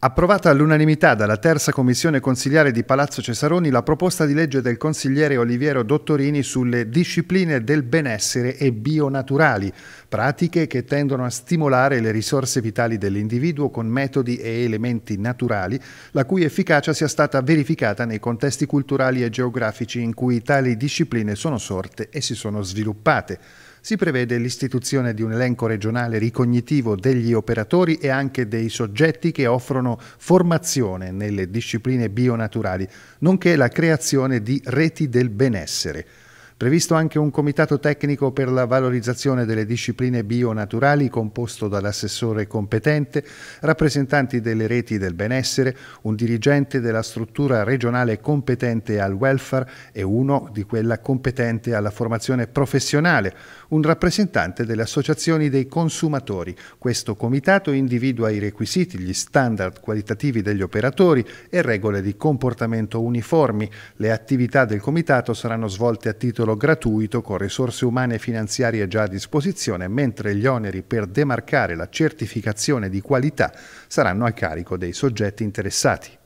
Approvata all'unanimità dalla terza commissione consigliare di Palazzo Cesaroni la proposta di legge del consigliere Oliviero Dottorini sulle discipline del benessere e bionaturali, pratiche che tendono a stimolare le risorse vitali dell'individuo con metodi e elementi naturali, la cui efficacia sia stata verificata nei contesti culturali e geografici in cui tali discipline sono sorte e si sono sviluppate. Si prevede l'istituzione di un elenco regionale ricognitivo degli operatori e anche dei soggetti che offrono formazione nelle discipline bionaturali, nonché la creazione di reti del benessere. Previsto anche un comitato tecnico per la valorizzazione delle discipline bionaturali composto dall'assessore competente, rappresentanti delle reti del benessere, un dirigente della struttura regionale competente al welfare e uno di quella competente alla formazione professionale, un rappresentante delle associazioni dei consumatori. Questo comitato individua i requisiti, gli standard qualitativi degli operatori e regole di comportamento uniformi. Le attività del comitato saranno svolte a titolo titolo gratuito con risorse umane e finanziarie già a disposizione, mentre gli oneri per demarcare la certificazione di qualità saranno a carico dei soggetti interessati.